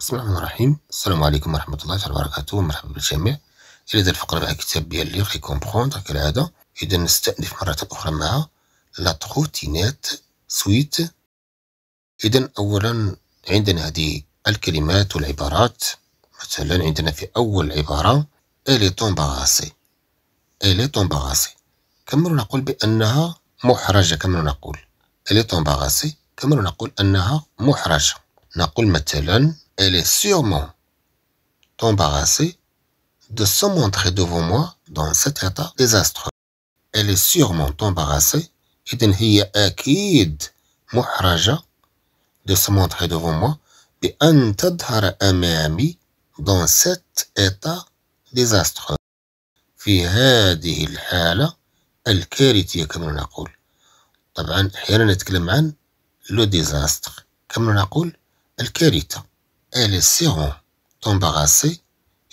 بسم الله الرحمن الرحيم السلام عليكم ورحمه الله تعالى وبركاته مرحبا بالجميع الى هذه الفقره مع كتاب ديال لي كومبخوند كالعاده اذا نستأنف مره اخرى مع لا تروتينات سويت اذا اولا عندنا هذه الكلمات والعبارات مثلا عندنا في اول عباره الي تومباراسي الي تومباراسي كما نقول بانها محرجه كما نقول الي تومباراسي كما نقول انها محرجه نقول مثلا Elle est sûrement embarrassée de se montrer devant moi dans cet état désastreux. Elle est sûrement embarrassée إذن هي أكيد محرجة de se montrer devant moi بأن تظهر أمامي dans cet état désastreux. في هذه الحالة الكارثية كما نقول طبعا أحيانا نتكلم عن le désastre كما نقول الكارثة، الي سيغون تومباغاسي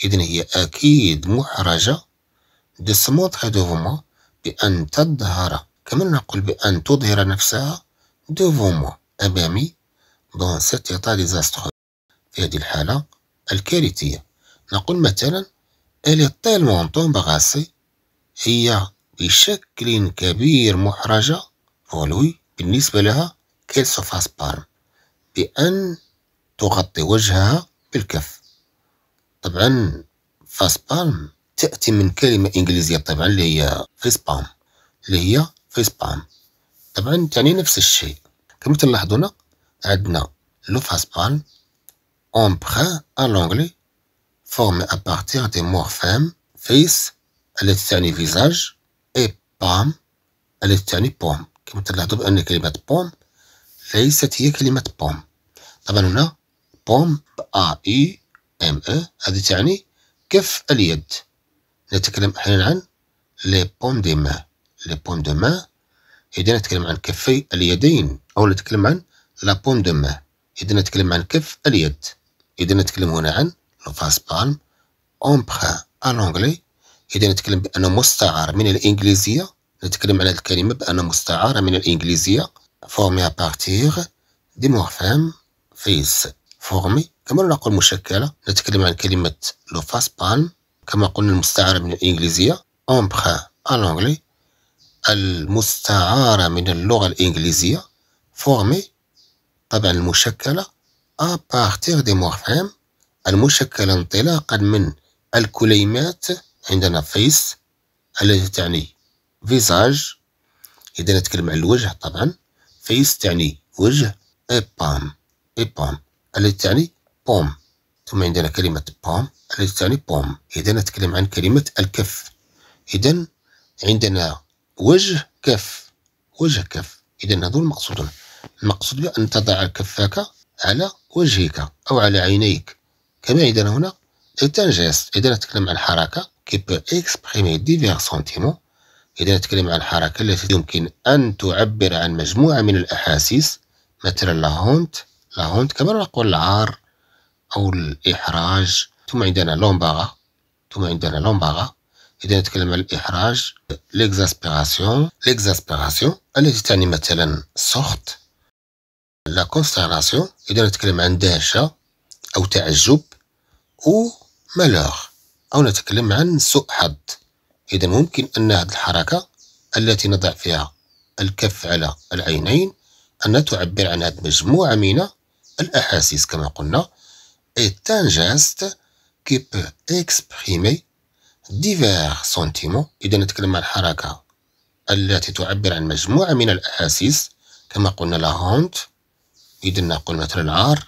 إذن هي أكيد محرجة دسموت سموطها بأن تظهر كما نقول بأن تظهر نفسها دوفوموا أمامي دون سيت إيطا ديزاستخو في هذه الحالة الكارثية نقول مثلا ألي تيلمون تومباغاسي هي بشكل كبير محرجة فولوي بالنسبة لها كيل سوفاس بارم بأن تغطي وجهها بالكف طبعا فاس بالم تأتي من كلمة إنجليزية طبعا اللي هي فيس بالم اللي هي فيس بالم طبعا تعني نفس الشيء كما تلاحظون عندنا لو فاس بالم اون à l'anglais فورمي à دي des morphèmes فيس التي تعني فيزاج اي بام التي تعني بوم كما تلاحظون بأن كلمة بوم ليست هي كلمة بوم طبعا هنا بومب اي ام اي هذه تعني كف اليد نتكلم احيانا عن لي بوم دي ما لي بوم دو ما اذا نتكلم عن كفي اليدين او نتكلم عن لا بوم دو ما اذا نتكلم عن كف اليد اذا نتكلم هنا عن لو فاس بالم ان الانجلي اذا نتكلم بانه مستعار من الانجليزيه نتكلم على الكلمه بانه مستعاره من الانجليزيه فورمي ا بارتيغ دي مورفام فيس فورمي كما نقول مشكلة نتكلم عن كلمة لو فاس بان كما قلنا المستعارة من الإنجليزية أمبخا الأنجلي المستعارة من اللغة الإنجليزية فورمي طبعا المشكلة أبارتيغ دي مورفيم المشكلة انطلاقا من الكليمات عندنا فيس التي تعني فيزاج إذا نتكلم عن الوجه طبعا فيس تعني وجه إبام إبام التي تعني بوم ثم عندنا كلمة بوم التي تعني بوم إذا نتكلم عن كلمة الكف إذا عندنا وجه كف وجه كف إذا هذو المقصود المقصود بأن تضع كفك على وجهك أو على عينيك كما عندنا هنا التنجيس إذا نتكلم عن حركة كي بو إكسبريمي ديفيغ سونتيمون إذا نتكلم عن حركة التي يمكن أن تعبر عن مجموعة من الأحاسيس مثلا لا هونت العمق كما نقول العار أو الإحراج ثم عندنا لومباغا ثم عندنا لومباغا إذا نتكلم على الإحراج ليكزاسبيراسيون ليكزاسبيراسيون التي تعني مثلا سخط لا كونستراسيون إذا نتكلم عن دهشة أو تعجب أو مالور أو نتكلم عن سوء حظ إذا ممكن أن هذه الحركة التي نضع فيها الكف على العينين أن تعبر عن هذه مجموعة من الأحاسيس كما قلنا est un geste qui peut exprimer divers sentiments إذا نتكلم عن الحركه التي تعبر عن مجموعة من الأحاسيس كما قلنا لا هونت إذا نقول مثلا العار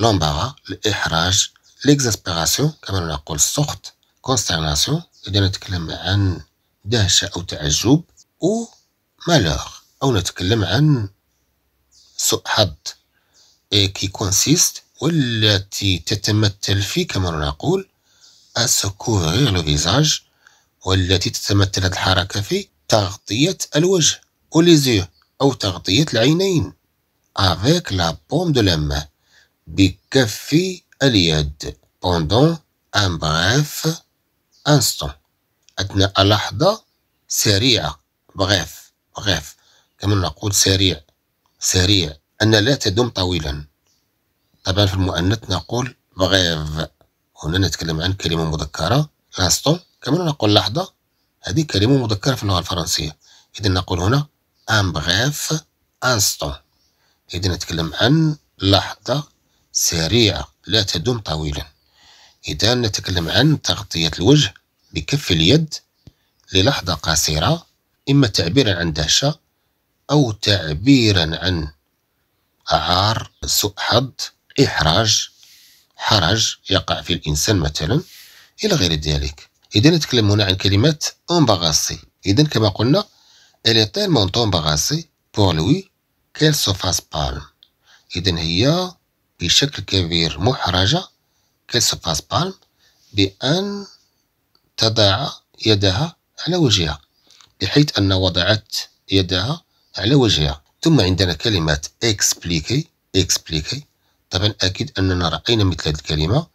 لومباغا الإحراج ليكزاسبيراسيون كما نقول السخط كونسترناسيون إذا نتكلم عن دهشة أو تعجب او مالوغ أو نتكلم عن سوء حظ إيه، كي كونسيست والتي تتمثل في كما نقول أسكوفغيغ لو فيزاج والتي تتمثل هذه الحركة في تغطية الوجه او أو تغطية العينين افيك لا بوم دو لام بكف اليد بوندون ان بريف انستون أثناء لحظة سريعة بغيف بغيف كما نقول سريع سريع أن لا تدوم طويلا طبعا في المؤنث نقول بغيف هنا نتكلم عن كلمة مذكرة لاستون كما نقول لحظة هذه كلمة مذكرة في اللغة الفرنسية إذا نقول هنا أن بغيف انستون إذا نتكلم عن لحظة سريعة لا تدوم طويلا إذا نتكلم عن تغطية الوجه بكف اليد للحظة قصيرة إما تعبيرا عن دهشة أو تعبيرا عن عار سوء حظ إحراج حرج يقع في الإنسان مثلا إلى غير ذلك إذا نتكلم هنا عن كلمة أمبغاسي إذا كما قلنا الي est tellement بور لوي كيل qu'elle se fasse إذا هي بشكل كبير محرجة كيل سو فاس palme بأن تضع يدها على وجهها بحيث أن وضعت يدها على وجهها ثم عندنا كلمة إكسبليكي إكسبليكي طبعا أكيد أننا رأينا مثل هذه الكلمة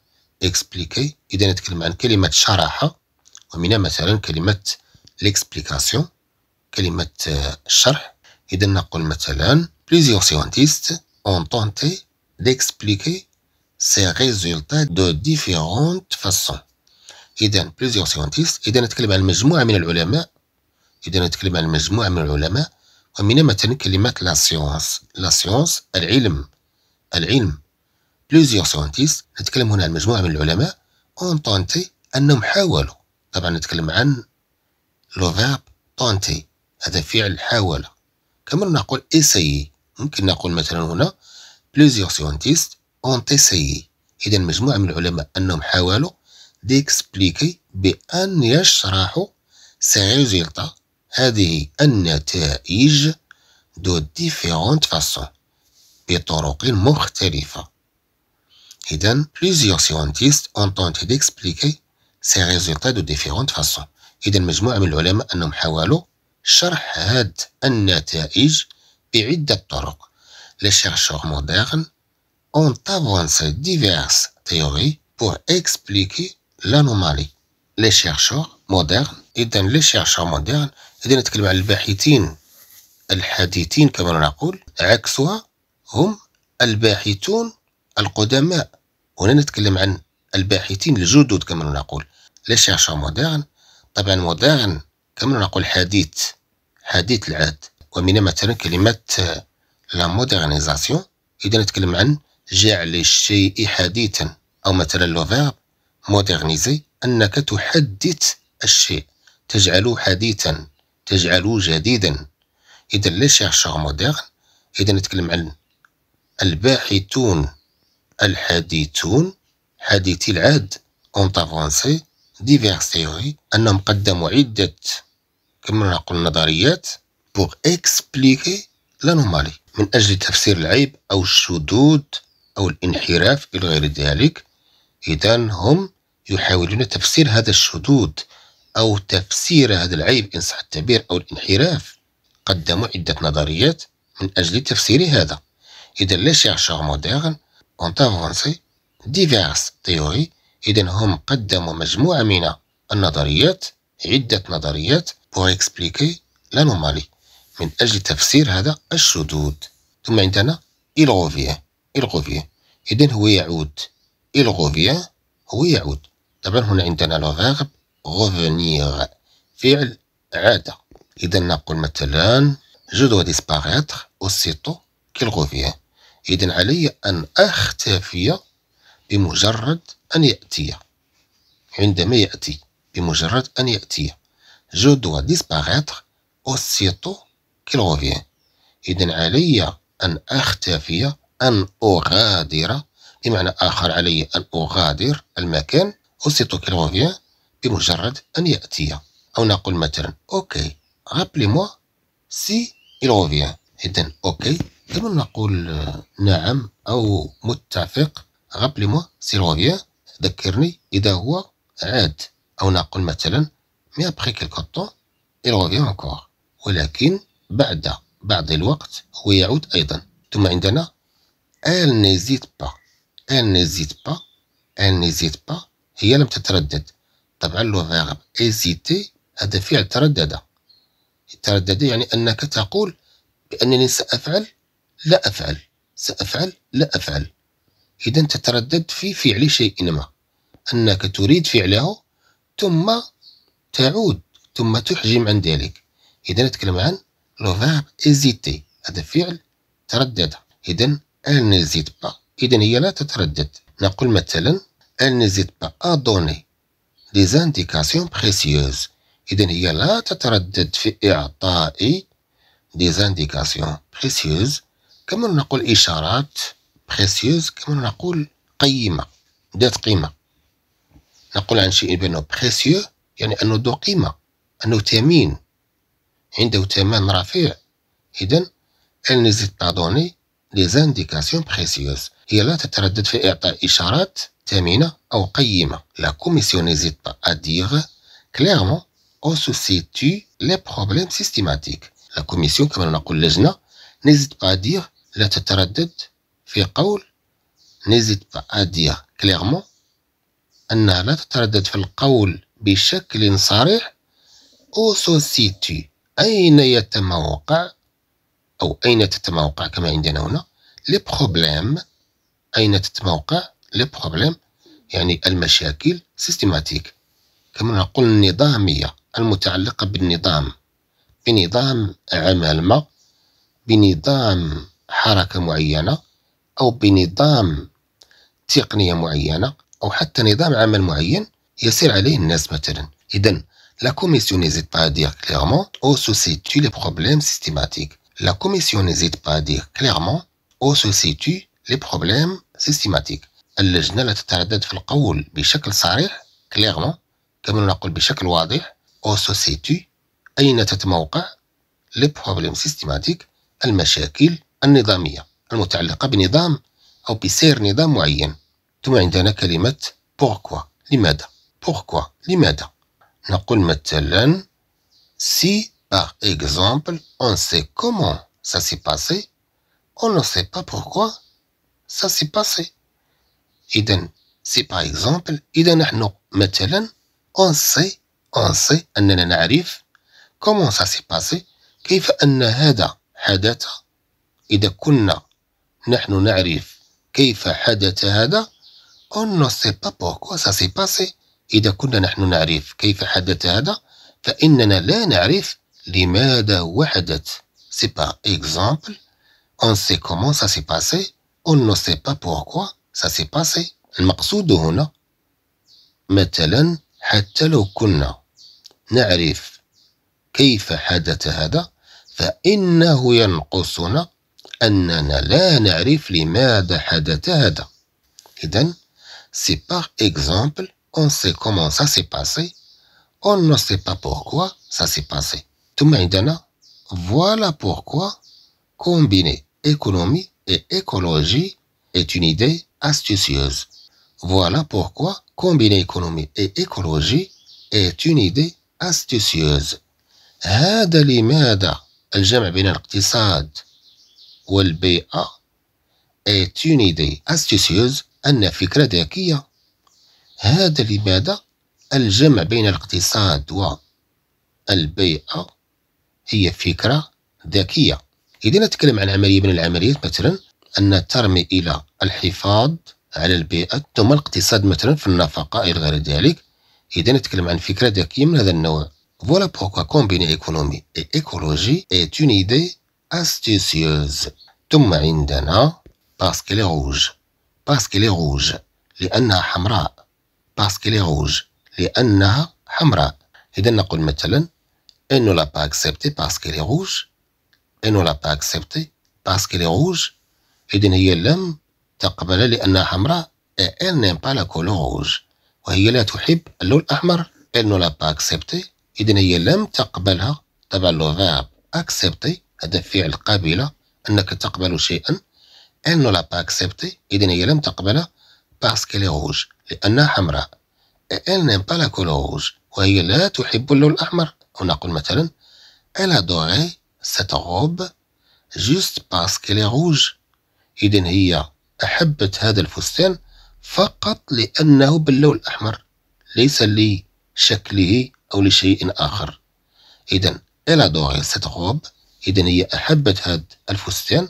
إكسبليكي إذا نتكلم عن كلمة شرحة ومنها مثلا كلمة ليكسبليكاسيون كلمة الشرح آه، إذا نقول مثلا بليزيور سيونتيست أون تونتي ديكسبليكي سي résultats دو ديفيرونت فاسون إذا بليزيور سيونتيست إذا نتكلم عن مجموعة من العلماء إذا نتكلم عن مجموعة من العلماء ومن مثلا كلمات لا سيونس لا سيونس العلم العلم بليزيور سيونتيست نتكلم هنا عن مجموعة من العلماء اون طونتي أنهم حاولوا طبعا نتكلم عن لو فيرب طونتي هذا فعل حاول كما نقول اسيي ممكن نقول مثلا هنا بليزيور سيونتيست اون تيسيي إذا مجموعة من العلماء أنهم حاولوا ديكسبليكي بأن يشرحوا سي ريزولتا هذه النتائج دو ديفيرونت فاسون بطرق مختلفة إذن بليزيور سيونتيست اون تونتي ديكسبليكي سي ريزولتا دو ديفيرونت فاسون إذن مجموعة من العلماء أنهم حاولوا شرح هاد النتائج بعدة طرق لي شيرشور مودرن اون تافونسي ديفيرس تيوري بور اكسبليكي لانومالي لي شيرشور مودرن إذن لي شيرشور مودرن إذا نتكلم عن الباحثين الحديثين كما نقول عكسها هم الباحثون القدماء هنا نتكلم عن الباحثين الجدد كما نقول لي شيرشور مودرن طبعا مودرن كما نقول حديث حديث العهد ومن مثلا كلمة لا مودرنيزاسيون إذا نتكلم عن جعل الشيء حديثا أو مثلا لو فيرب مودرنيزي أنك تحدث الشيء تجعله حديثا تجعله جديدا إذا لي شيرشور موديرن إذا نتكلم عن الباحثون الحديثون حديثي العهد اون افونسي ديفيرس تيوري أنهم قدموا عدة كما نقول نظريات بوغ اكسبليكي لانومالي من أجل تفسير العيب أو الشذوذ أو الانحراف إلى غير ذلك إذا هم يحاولون تفسير هذا الشذوذ أو تفسير هذا العيب إن صح التعبير أو الانحراف قدموا عدة نظريات من أجل تفسير هذا إذا لي شيرشور مودرن أون avancé ديفيرس تيوري إذا هم قدموا مجموعة من النظريات عدة نظريات بور إكسبليكي لانومالي من أجل تفسير هذا الشذوذ ثم عندنا إل غوفيان إل غوفيان إذا هو يعود إل غوفيان هو يعود طبعا هنا عندنا لو فيرب revenir فعل عاد إذا نقول مثلا je dois disparaître aussitôt qu'il revient إذا علي أن أختفي بمجرد أن يأتي عندما يأتي بمجرد أن يأتي je dois disparaître aussitôt qu'il revient إذا علي أن أختفي أن أغادر بمعنى آخر علي أن أغادر المكان aussitôt qu'il revient بمجرد أن يأتي أو نقول مثلا أوكي غابلي موا سي il إذن أوكي إذن نقول نعم أو متفق غابلي موا سي il ذكرني إذا هو عاد أو نقول مثلا مي أبخي كيلكو طون إل revient أونكوغ ولكن بعد بعض الوقت هو يعود أيضا ثم عندنا أل n'hésite با أل n'hésite با أل n'hésite با هي لم تتردد طبعا لو فيرب ايزيتي هذا فعل تردد تردد يعني انك تقول بانني سافعل لا افعل سافعل لا افعل اذا تتردد في فعل شيء ما انك تريد فعله ثم تعود ثم تحجم عن ذلك اذا نتكلم عن لو فيرب ايزيتي هذا فعل تردد اذا ان نزيد با اذا هي لا تتردد نقول مثلا ان نزيد با ادوني دي زانديكاسيون بريسيوز إذن هي لا تتردد في إعطاء دي زانديكاسيون بريسيوز كما نقول إشارات بريسيوز كما نقول قيمة ذات قيمة نقول عن شيء بأنه بريسيو يعني أنه ذو قيمة أنه ثمين عنده تمام رفيع إذن إل n'hésite pas à donner des indications هي لا تتردد في إعطاء إشارات ثمينه او قيمه لا كوميسيون نيزيت با ادير كليرمون او سو سيتي لي بروبليم سيستيماتيك لا كوميسيون كما نقول لجنه نيزيت با ادير لا تتردد في قول نيزيت با ادير كليرمون انها لا تتردد في القول بشكل صريح او سو سيتي اين يتموقع او اين تتموقع كما عندنا هنا لي بروبليم اين تتموقع لي بروبليم يعني المشاكل سيستيماتيك كما نقول النظامية المتعلقة بالنظام بنظام عمل ما بنظام حركة معينة أو بنظام تقنية معينة أو حتى نظام عمل معين يسير عليه الناس مثلا إذا La commission n'hésite pas à dire clairement où se situent les problèmes systématiques. La commission n'hésite pas à dire clairement où se situent les problèmes systématiques. اللجنة لا تتردد في القول بشكل صريح كليغمون كما نقول بشكل واضح أو سوسيتي أين تتموقع لي بروبليم سيستيماتيك المشاكل النظامية المتعلقة بنظام أو بسير نظام معين ثم عندنا كلمة بوركوا لماذا بوركوا لماذا نقول مثلا سي باغ إكزومبل أون سي كومون سا سي باسي أون نو سي با بوركوا سا سي باسي إذا سي با إكزومبل إذا نحن مثلا أون سي أون سي أننا نعرف كومون سا سي باسي كيف أن هذا حدث إذا كنا نحن نعرف كيف حدث هذا أون نو سي با بوركوا سا سي باسي إذا كنا نحن نعرف كيف حدث هذا فإننا لا نعرف لماذا وحدث سي با إكزومبل اون سي كومون سا سي باسي اون نو سي با pourquoi, ça s'est passé. المقصود هنا مثلا حتى لو كنا نعرف كيف حدث هذا فإنه ينقصنا أننا لا نعرف لماذا حدث هذا إذن c'est par exemple on sait comment ça s'est passé on ne sait pas pourquoi ça s'est passé ثم عندنا voilà pourquoi combiner économie et écologie est une idée astucieuse. Voilà pourquoi combiner économie et écologie est une idée astucieuse. هذا لماذا الجمع بين الاقتصاد والبيئة est une idée astucieuse أن فكرة ذكية هذا لماذا الجمع بين الاقتصاد والبيئة هي فكرة ذكية إذا نتكلم عن عملية من العمليات مثلا ان ترمي الى الحفاظ على البيئه ثم الاقتصاد مثلا في النفقه الى غير ذلك اذا نتكلم عن فكره ذكيه من هذا النوع فوالا بوكو كومبيني ايكونومي اي ايكولوجي اي اون ايدي استيسيوز ثم عندنا باسكو لي روج باسكو لي روج لانها حمراء باسكو لي روج لانها حمراء اذا نقول مثلا انو لا با اكسبتي باسكو لي روج انو لا با اكسبتي باسكو لي روج إذن هي لم تقبل لأنها حمراء إل نيم با لا كولوروج وهي لا تحب اللون الأحمر إل نو لا با أكسبتي إذن هي لم تقبلها طبعا لو فيرب أكسبتي هذا فعل قابلة أنك تقبل شيئا إل نو لا با أكسبتي إذن هي لم تقبلها باسكو لي روج لأنها حمراء إل نيم با لا كولوروج وهي لا تحب اللون الأحمر ونقول مثلا إل أدوري سيت روب جوست باسكو لي روج إذا هي أحبت هذا الفستان فقط لأنه باللون الأحمر ليس لشكله أو لشيء آخر إذا elle adorait سيت robe إذا هي أحبت هذا الفستان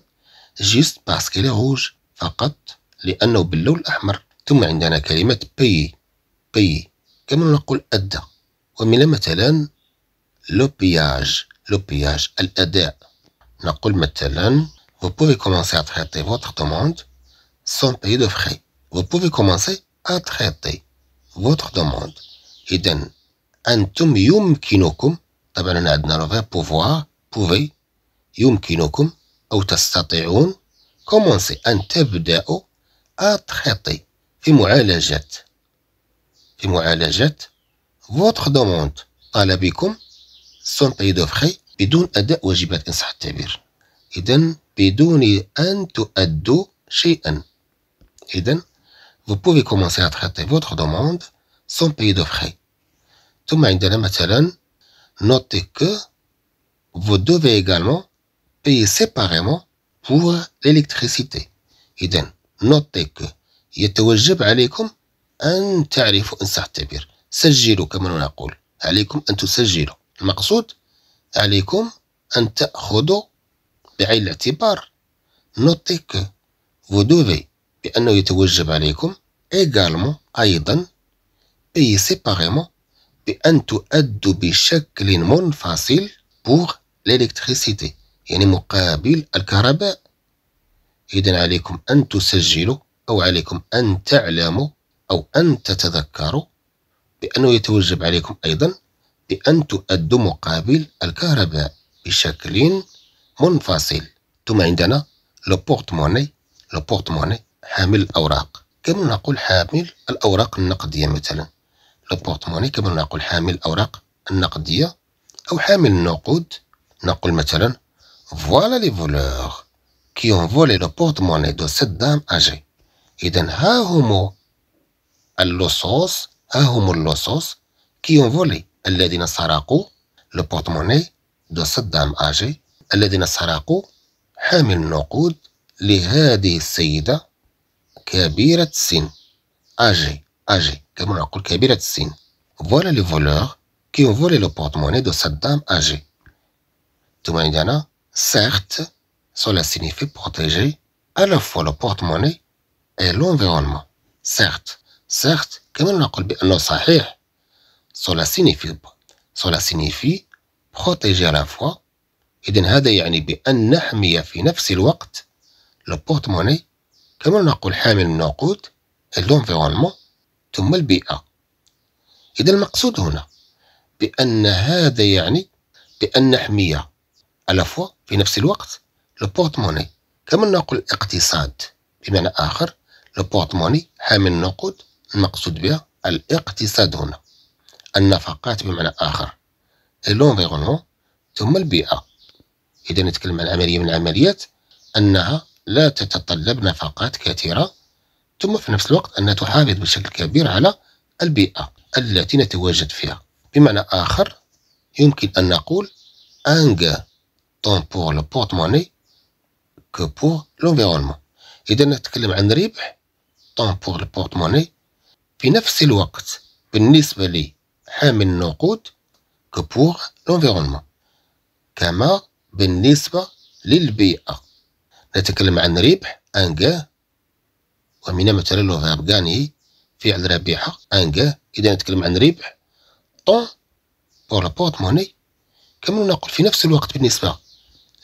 جيست باسكو لي روج فقط لأنه باللون الأحمر ثم عندنا كلمة بي بي كما نقول أدى ومن مثلا لو بياج لو بياج الأداء نقول مثلا vous pouvez commencer à traiter votre demande sans payer de frais. Vous pouvez commencer à traiter votre demande. إذا أنتم يمكنكم طبعا هنا عندنا لو فيرب بوفوار بوفي يمكنكم أو تستطيعون كومونسي أن تبدأوا أتخيطي في معالجة في معالجة فوتخ دوموند طلبكم سون باي دو فخي بدون أداء واجبات إن صح التعبير إذا بدون أن تؤدوا شيئا vous pouvez commencer à traiter votre demande sans payer de frais ثم مثلا notez que vous devez également payer séparément pour l'électricité إذن notez que يتوجب عليكم أن تعرفوا أن تعتبر سجلوا كما نقول عليكم أن تسجلوا المقصود عليكم أن تأخذوا بعين الاعتبار نوتي كو فو دوفي بأنه يتوجب عليكم également أيضا اي سيباغيمون بأن تؤدوا بشكل منفصل بوغ ليليكتريسيتي يعني مقابل الكهرباء إذا عليكم أن تسجلوا أو عليكم أن تعلموا أو أن تتذكروا بأنه يتوجب عليكم أيضا بأن تؤدوا مقابل الكهرباء بشكل منفصل ثم عندنا لو بورت موني لو بورت موني حامل الاوراق كما نقول حامل الاوراق النقديه مثلا لو بورت موني كما نقول حامل الاوراق النقديه او حامل النقود نقول مثلا فوالا لي فولور كي اون فولي لو بورت موني دو سيت دام اجي اذا ها هما اللصوص ها هما اللصوص كي اون فولي الذين سرقوا لو بورت موني دو سيت دام اجي الذين سرقوا حامل النقود لهذه السيدة كبيرة السن أجي أجي كما نقول كبيرة السن فوالا لي فولوغ كي اون فولي لو بورتموني دو سادام أجي ثم عندنا سيغت سولا سينيفي بروتيجي ألا فوا لو بورتموني إي لونفيرونمون سيغت سيغت كما نقول بأنه صحيح سولا سينيفي سولا سينيفي بروتيجي ألا فوا إذا هذا يعني بأن نحمي في نفس الوقت البورت موني كما نقول حامل النقود نقود الانفيرونمون ثم البيئة إذا المقصود هنا بأن هذا يعني بأن نحمي ألافوا في نفس الوقت البورت موني كما نقول اقتصاد بمعنى آخر البورت موني حامل النقود المقصود بها الاقتصاد هنا النفقات بمعنى آخر الانفيرونمون ثم البيئة اذا نتكلم عن عمليه من العمليات انها لا تتطلب نفقات كثيره ثم في نفس الوقت انها تحافظ بشكل كبير على البيئه التي نتواجد فيها بمعنى اخر يمكن ان نقول ان طون بور لو بورتموني كو بور لونفيرونمون اذا نتكلم عن ربح طون بور لو بورتموني في نفس الوقت بالنسبه لحامل النقود كو بور لونفيرونمون كما بالنسبة للبيئة نتكلم عن ربح أنجا ومن مثلا لو فيرب غاني فعل ربح أنجا إذا نتكلم عن ربح طون بور بوت موني كما نقول في نفس الوقت بالنسبة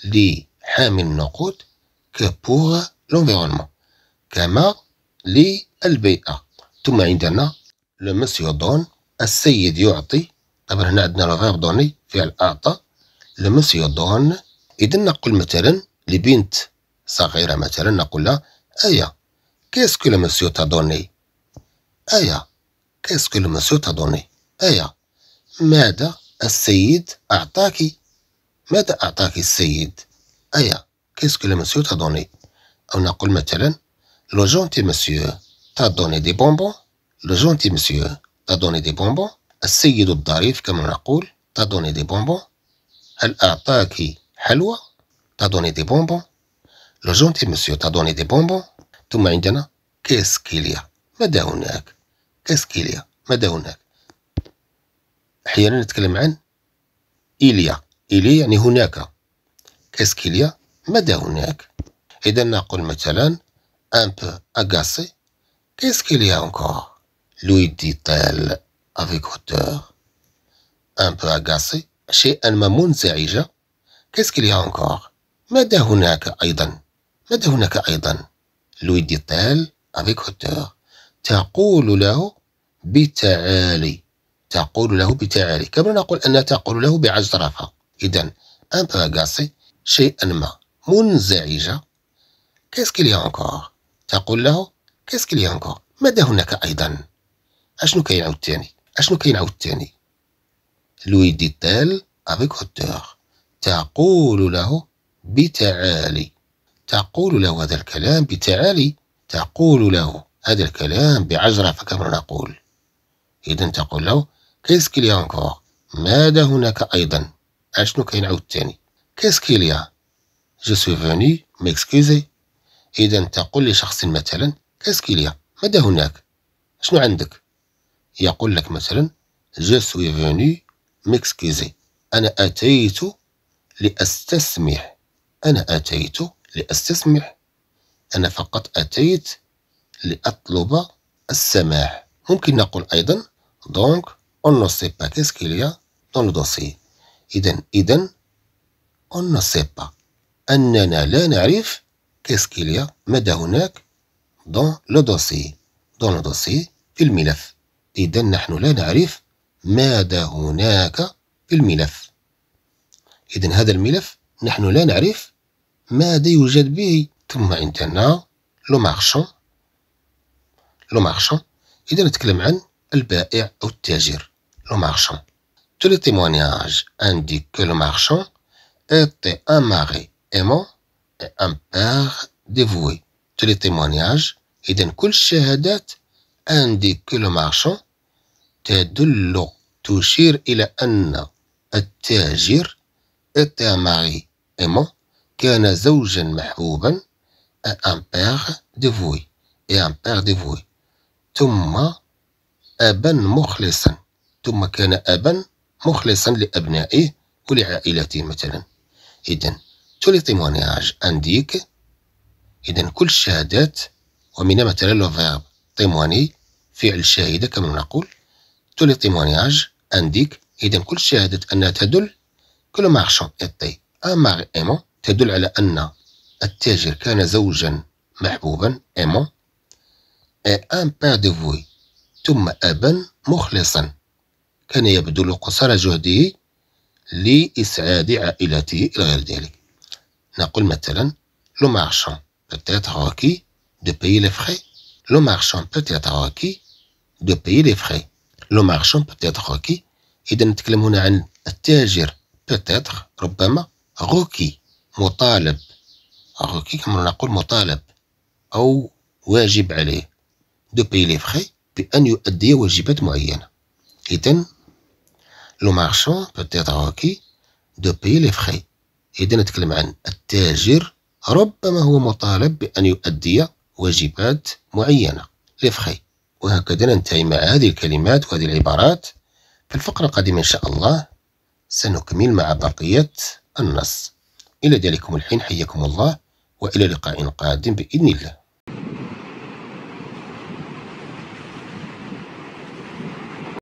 لحامل النقود كبور لونفيرونمون كما للبيئة ثم عندنا لو مسيو دون السيد يعطي طبعا هنا عندنا لو فيرب دوني فعل أعطى لمسيو دون إذا نقول مثلا لبنت صغيرة مثلا نقول لها أيا كيسكو لمسيو تادوني أيا كيسكو لمسيو تادوني أيا ماذا السيد أعطاك ماذا أعطاك السيد أيا كيسكو لمسيو تادوني أو نقول مثلا لو جونتي مسيو تادوني دي بونبون لو جونتي مسيو تادوني دي بونبون السيد الظريف كما نقول تادوني دي بونبون هل أعطاك حلوى؟ تدوني دي بونبون؟ لو جونتي مسيو تدوني دي بونبون؟ ثم عندنا كاسكيليا ماذا هناك؟ كاسكيليا ماذا هناك؟ أحيانا نتكلم عن إيليا إيليا يعني هناك كاسكيليا ماذا هناك؟ إذا نقول مثلا أن بو agacé. Qu'est-ce qu'il y a encore lui dit-elle avec hauteur. شيئا ما منزعجة كاسكيل يا انكور ماذا هناك أيضا ماذا هناك أيضا لوي ديتال افيك هوتور تقول له بتعالي تقول له بتعالي كما نقول أن تقول له بعجرفة إذا أن باغاسي شيئا ما منزعجة كاسكيل يا انكور تقول له كاسكيل يا انكور ماذا هناك أيضا أشنو عاود تاني أشنو عاود تاني lui dit-elle avec تقول له بتعالي تقول له هذا الكلام بتعالي تقول له هذا الكلام بعجرفة كما نقول إذا تقول له كيسكيليا انكور ماذا هناك أيضا أشنو كاين عاود عاوتاني كيسكيليا جو سوي فوني ميكسكوزي إذا تقول لشخص مثلا كيسكيليا ماذا هناك شنو عندك يقول لك مثلا جو سوي فوني ميكسكيزي أنا أتيت لأستسمح أنا أتيت لأستسمح أنا فقط أتيت لأطلب السماح ممكن نقول أيضا دونك أون نو سي با كيسكيليا دون لو دوسي إذا إذا أون نو سي با أننا لا نعرف كيسكيليا ce ماذا هناك دون لو دوسي دون لو دوسي في الملف إذا نحن لا نعرف ماذا هناك في الملف إذن هذا الملف نحن لا نعرف ماذا يوجد به ثم عندنا لو مارشون لو مارشون إذن نتكلم عن البائع أو التاجر لو مارشون تولي لي تيمونياج انديك لو مارشون إيتي أن ماري إيمون إي أن بار ديفوي تولي لي إذن كل الشهادات انديك كو لو مارشون تدل تشير إلى أن التاجر الطمعي إيمون كان زوجا محبوبا un بيغ دفوي أن بيغ دفوي ثم أبا مخلصا ثم كان أبا مخلصا لأبنائه ولعائلته مثلا إذا تولي تيمونياج أنديك إذن إذا كل الشهادات ومن مثلا لو فيرب تيموني فعل شاهدة كما نقول Tous les témoignages indiquent إذا كل شهادة أنها تدل كل ما عشان إطي اما إيمون تدل على أن التاجر كان زوجا محبوبا إيمون أن بير فوي ثم أبا مخلصا كان يبذل قصارى جهده لإسعاد عائلته إلى غير ذلك نقول مثلا لو مارشان peut-être requis de payer les frais. Le marchand peut être requis de payer les frais. لو مارشون بوتيتر روكي إذا نتكلم هنا عن التاجر بوتيتر ربما روكي مطالب روكي كما نقول مطالب أو واجب عليه دو بي لي فخي بأن يؤدي واجبات معينة إذا لو مارشون بوتيتر روكي دو بي لي فخي إذا نتكلم عن التاجر ربما هو مطالب بأن يؤدي واجبات معينة لي فري وهكذا ننتهي مع هذه الكلمات وهذه العبارات في الفقرة القادمة إن شاء الله سنكمل مع بقية النص إلى ذلكم الحين حياكم الله وإلى لقاء قادم بإذن الله